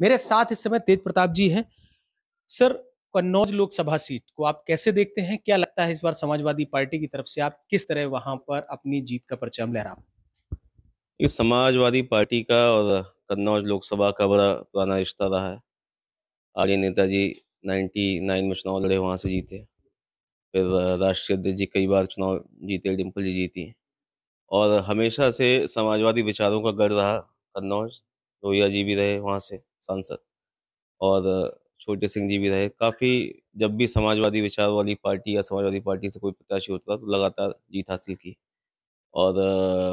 मेरे साथ इस समय तेज प्रताप जी हैं सर कन्नौज लोकसभा सीट को आप कैसे देखते हैं क्या लगता है इस बार समाजवादी पार्टी की तरफ से आप किस तरह वहां पर अपनी जीत का परचम लहरा इस समाजवादी पार्टी का और कन्नौज लोकसभा का बड़ा पुराना रिश्ता रहा है आर्य नेताजी 99 में चुनाव लड़े वहाँ से जीते फिर राष्ट्रीय अध्यक्ष जी कई बार चुनाव जीते डिम्पल जी जीती और हमेशा से समाजवादी विचारों का गढ़ रहा कन्नौज लोहिया जी भी रहे वहाँ से सांसद और छोटे सिंह जी भी रहे काफ़ी जब भी समाजवादी विचार वाली पार्टी या समाजवादी पार्टी से कोई प्रत्याशी होता था तो लगातार जीत हासिल की और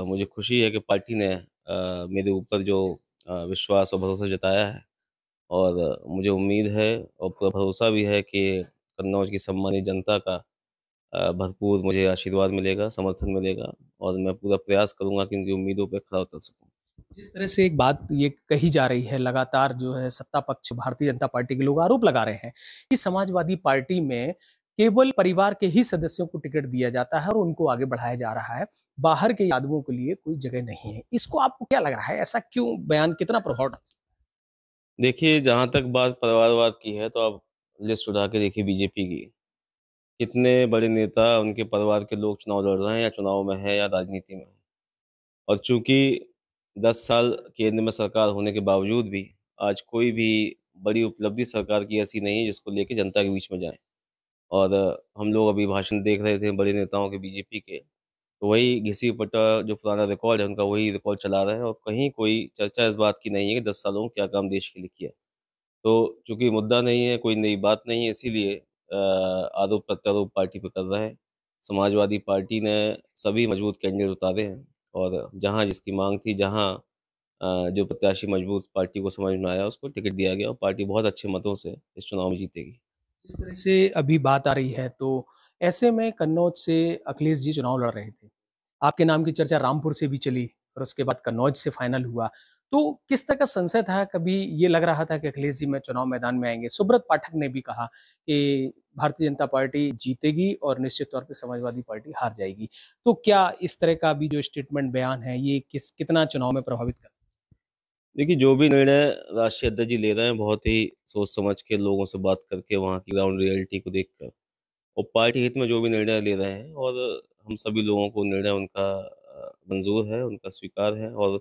आ, मुझे खुशी है कि पार्टी ने आ, मेरे ऊपर जो आ, विश्वास और भरोसा जताया है और मुझे उम्मीद है और पूरा भरोसा भी है कि कन्नौज की सम्मानित जनता का भरपूर मुझे आशीर्वाद मिलेगा समर्थन मिलेगा और मैं पूरा प्रयास करूंगा कि इनकी उम्मीदों पर खरा उतर सकूँ जिस तरह से एक बात ये कही जा रही है लगातार जो है सत्ता पक्ष भारतीय जनता पार्टी के लोग आरोप लगा रहे हैं कि समाजवादी पार्टी में केवल परिवार के ही सदस्यों को टिकट दिया जाता है और उनको आगे बढ़ाया जा रहा है बाहर के यादवों के लिए कोई जगह नहीं है इसको आपको क्या लग रहा है ऐसा क्यों बयान कितना प्रभाव डाल देखिए जहाँ तक बात परिवारवाद की है तो आप लिस्ट उठा के देखिए बीजेपी की कितने बड़े नेता उनके परिवार के लोग चुनाव लड़ रहे हैं या चुनाव में है या राजनीति में है और चूंकि दस साल केंद्र में सरकार होने के बावजूद भी आज कोई भी बड़ी उपलब्धि सरकार की ऐसी नहीं है जिसको लेके जनता के बीच में जाए और हम लोग अभी भाषण देख रहे थे बड़े नेताओं के बीजेपी के तो वही घिसी पट्टा जो पुराना रिकॉर्ड है उनका वही रिकॉर्ड चला रहे हैं और कहीं कोई चर्चा इस बात की नहीं है कि दस सालों में क्या काम देश के लिए किया तो चूंकि मुद्दा नहीं है कोई नई बात नहीं है इसीलिए आरोप प्रत्यारोप पार्टी पर कर रहे हैं समाजवादी पार्टी ने सभी मजबूत कैंडिडेट उतारे हैं और जहाँ जिसकी मांग थी जहाँ जो प्रत्याशी मजबूत पार्टी को समझ में आया उसको टिकट दिया गया और पार्टी बहुत अच्छे मतों से इस चुनाव में जीतेगी जिस तरह से अभी बात आ रही है तो ऐसे में कन्नौज से अखिलेश जी चुनाव लड़ रहे थे आपके नाम की चर्चा रामपुर से भी चली और उसके बाद कन्नौज से फाइनल हुआ तो किस तरह का संशय था कभी ये लग रहा था कि अखिलेश जी में चुनाव मैदान में आएंगे सुब्रत पाठक ने भी कहा कि भारतीय जनता पार्टी जीतेगी और निश्चित तौर पर समाजवादी पार्टी हार जाएगी तो क्या इस तरह का भी जो स्टेटमेंट बयान है ये किस कितना चुनाव में प्रभावित कर सकता देखिए जो भी निर्णय राष्ट्रीय अध्यक्ष जी ले रहे हैं बहुत ही सोच समझ के लोगों से बात करके वहाँ की ग्राउंड रियलिटी को देख कर और पार्टी हित में जो भी निर्णय ले रहे हैं और हम सभी लोगों को निर्णय उनका मंजूर है उनका स्वीकार है और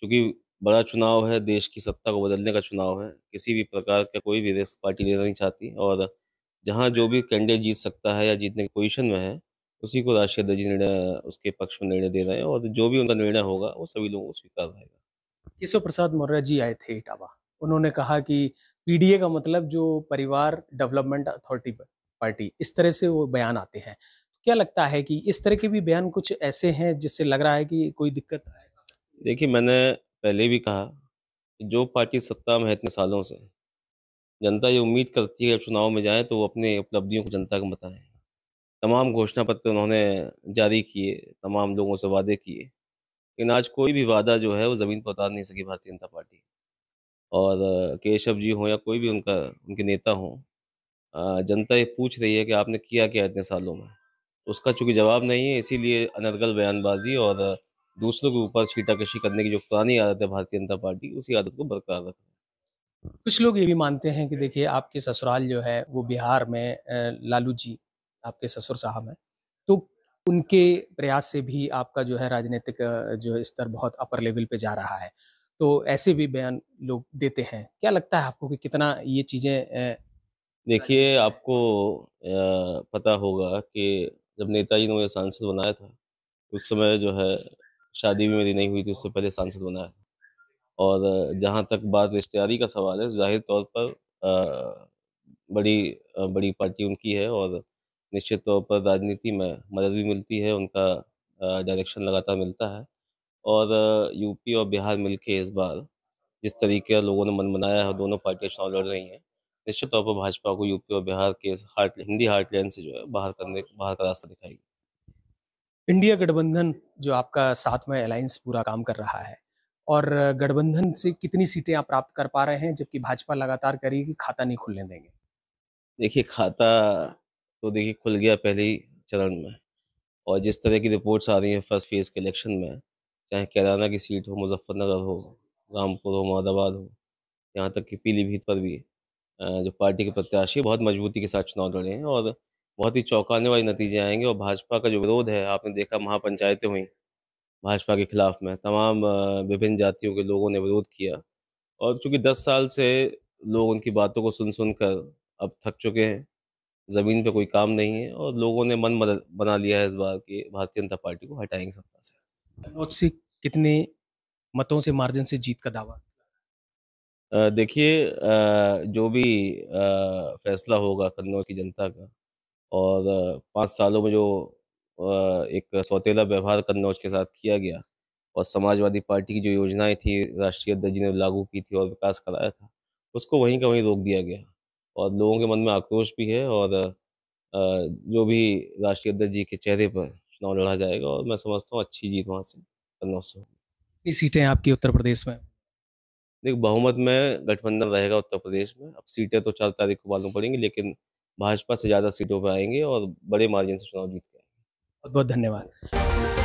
चूंकि बड़ा चुनाव है देश की सत्ता को बदलने का चुनाव है किसी भी प्रकार का कोई भी रिस्क पार्टी लेना नहीं चाहती और जहाँ जो भी कैंडिडेट जीत सकता है या जीतने की पोजिशन में है उसी को राष्ट्रीय अध्यक्ष निर्णय उसके पक्ष में निर्णय दे रहे हैं और जो भी उनका निर्णय होगा वो सभी लोगों को स्वीकार रहेगा केशव प्रसाद मौर्य जी आए थे इटावा उन्होंने कहा कि पीडीए का मतलब जो परिवार डेवलपमेंट अथॉरिटी पार्टी इस तरह से वो बयान आते हैं तो क्या लगता है कि इस तरह के भी बयान कुछ ऐसे हैं जिससे लग रहा है कि कोई दिक्कत आएगा देखिए मैंने पहले भी कहा जो पार्टी सत्ता में है इतने सालों से जनता ये उम्मीद करती है कि चुनाव में जाएं तो वो अपने उपलब्धियों को जनता को बताएं तमाम घोषणा पत्र उन्होंने जारी किए तमाम लोगों से वादे किए लेकिन आज कोई भी वादा जो है वो ज़मीन पर उतार नहीं सकी भारतीय जनता पार्टी और केशव जी हों या कोई भी उनका उनके नेता हों जनता ये पूछ रही है कि आपने किया क्या इतने सालों में उसका चूंकि जवाब नहीं है इसीलिए अनर्गल बयानबाजी और दूसरों के ऊपर छीटाकशी करने की जो पुरानी आदत है भारतीय जनता पार्टी उसी आदत को बरकरार रखना कुछ लोग ये भी मानते हैं कि देखिए आपके ससुराल जो है वो बिहार में लालू जी आपके ससुर साहब हैं तो उनके प्रयास से भी आपका जो है राजनीतिक जो स्तर बहुत अपर लेवल पे जा रहा है तो ऐसे भी बयान लोग देते हैं क्या लगता है आपको कि कितना ये चीज़ें देखिए आपको पता होगा कि जब नेताजी ने मुझे सांसद बनाया था उस समय जो है शादी भी मेरी नहीं हुई थी उससे पहले सांसद बनाया था और जहाँ तक बात रिश्तेदारी का सवाल है जाहिर तौर पर आ, बड़ी आ, बड़ी पार्टी उनकी है और निश्चित तौर पर राजनीति में मदद भी मिलती है उनका डायरेक्शन लगातार मिलता है और यूपी और बिहार मिलके इस बार जिस तरीके का लोगों ने मन बनाया है दोनों पार्टियाँ चुनाव लड़ रही हैं निश्चित तौर पर भाजपा को यूपी और बिहार के इस हार्ट हिंदी हार्टलैंड से जो है बाहर करने बाहर का रास्ता दिखाएगी इंडिया गठबंधन जो आपका साथ में अलायंस पूरा काम कर रहा है और गठबंधन से कितनी सीटें आप प्राप्त कर पा रहे हैं जबकि भाजपा लगातार करी कि खाता नहीं खुलने देंगे देखिए खाता तो देखिए खुल गया पहले ही चरण में और जिस तरह की रिपोर्ट्स आ रही हैं फर्स्ट फेज के इलेक्शन में चाहे कैराना की सीट हो मुजफ्फरनगर हो रामपुर हो मुरादाबाद हो यहाँ तक कि पीलीभीत पर भी जो पार्टी के प्रत्याशी बहुत मजबूती के साथ चुनाव लड़े हैं और बहुत ही चौंकाने वाले नतीजे आएंगे और भाजपा का जो विरोध है आपने देखा महापंचायतें हुई भाजपा के खिलाफ में तमाम विभिन्न जातियों के लोगों ने विरोध किया और चूँकि दस साल से लोग उनकी बातों को सुन सुन कर अब थक चुके हैं ज़मीन पे कोई काम नहीं है और लोगों ने मन बना लिया है इस बार कि भारतीय जनता पार्टी को हटाएंगे सत्ता से कन्नौज से कितने मतों से मार्जिन से जीत का दावा देखिए जो भी आ, फैसला होगा कन्नौज की जनता का और पाँच सालों में जो एक सौतेला व्यवहार कन्नौज के साथ किया गया और समाजवादी पार्टी की जो योजनाएं थी राष्ट्रीय अध्यक्ष जी ने लागू की थी और विकास कराया था उसको वहीं का वहीं रोक दिया गया और लोगों के मन में आक्रोश भी है और जो भी राष्ट्रीय अध्यक्ष जी के चेहरे पर चुनाव लड़ा जाएगा और मैं समझता हूँ अच्छी जीत वहाँ से कन्नौज से होगी सीटें आपकी उत्तर प्रदेश में देख बहुमत में गठबंधन रहेगा उत्तर प्रदेश में अब सीटें तो चार तारीख को मालूम पड़ेंगी लेकिन भाजपा से ज़्यादा सीटों पर आएंगे और बड़े मार्जिन से चुनाव जीत बहुत बहुत धन्यवाद